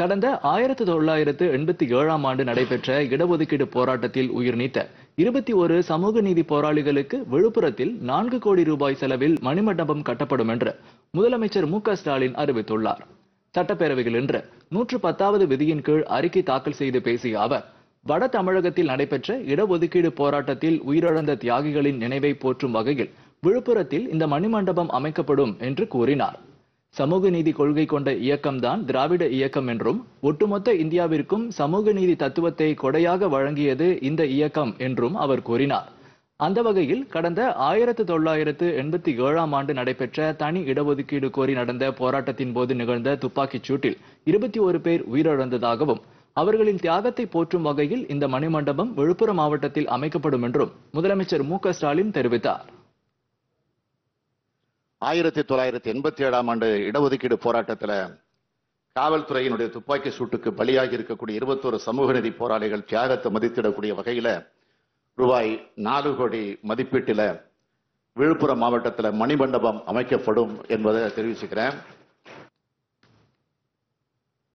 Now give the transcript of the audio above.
கடந்த ஆயிரத்தி தொள்ளாயிரத்து எண்பத்தி ஏழாம் ஆண்டு நடைபெற்ற இடஒதுக்கீடு போராட்டத்தில் உயிர் நீத்த இருபத்தி ஒரு சமூக நீதி போராளிகளுக்கு விழுப்புரத்தில் நான்கு கோடி ரூபாய் செலவில் மணிமண்டபம் கட்டப்படும் என்று முதலமைச்சர் மு க ஸ்டாலின் அறிவித்துள்ளார் சட்டப்பேரவையில் இன்று நூற்று பத்தாவது விதியின் கீழ் அறிக்கை தாக்கல் செய்து பேசிய அவர் வட தமிழகத்தில் நடைபெற்ற இடஒதுக்கீடு போராட்டத்தில் உயிரிழந்த தியாகிகளின் நினைவை போற்றும் வகையில் விழுப்புரத்தில் இந்த மணிமண்டபம் அமைக்கப்படும் என்று கூறினார் சமூக நீதி கொள்கை கொண்ட இயக்கம்தான் திராவிட இயக்கம் என்றும் ஒட்டுமொத்த இந்தியாவிற்கும் சமூக நீதி தத்துவத்தை கொடையாக வழங்கியது இந்த இயக்கம் என்றும் அவர் கூறினார் அந்த வகையில் கடந்த ஆயிரத்து தொள்ளாயிரத்து எண்பத்தி ஏழாம் ஆண்டு நடைபெற்ற தனி இடஒதுக்கீடு கோரி நடந்த போராட்டத்தின் போது நிகழ்ந்த துப்பாக்கிச் சூட்டில் இருபத்தி ஒரு பேர் உயிரிழந்ததாகவும் அவர்களின் தியாகத்தை போற்றும் வகையில் இந்த மணிமண்டபம் விழுப்புரம் மாவட்டத்தில் அமைக்கப்படும் என்றும் முதலமைச்சர் மு ஸ்டாலின் தெரிவித்தார் ஆயிரத்தி தொள்ளாயிரத்தி எண்பத்தி ஏழாம் ஆண்டு இடஒதுக்கீடு போராட்டத்தில் காவல்துறையினுடைய துப்பாக்கி சூட்டுக்கு பலியாகி இருக்கக்கூடிய இருபத்தோரு சமூக நிதி போராளிகள் தியாகத்தை மதித்திடக்கூடிய வகையில் ரூபாய் நாலு கோடி மதிப்பீட்டில் விழுப்புரம் மாவட்டத்தில் மணிமண்டபம் அமைக்கப்படும் என்பதை தெரிவிச்சுக்கிறேன்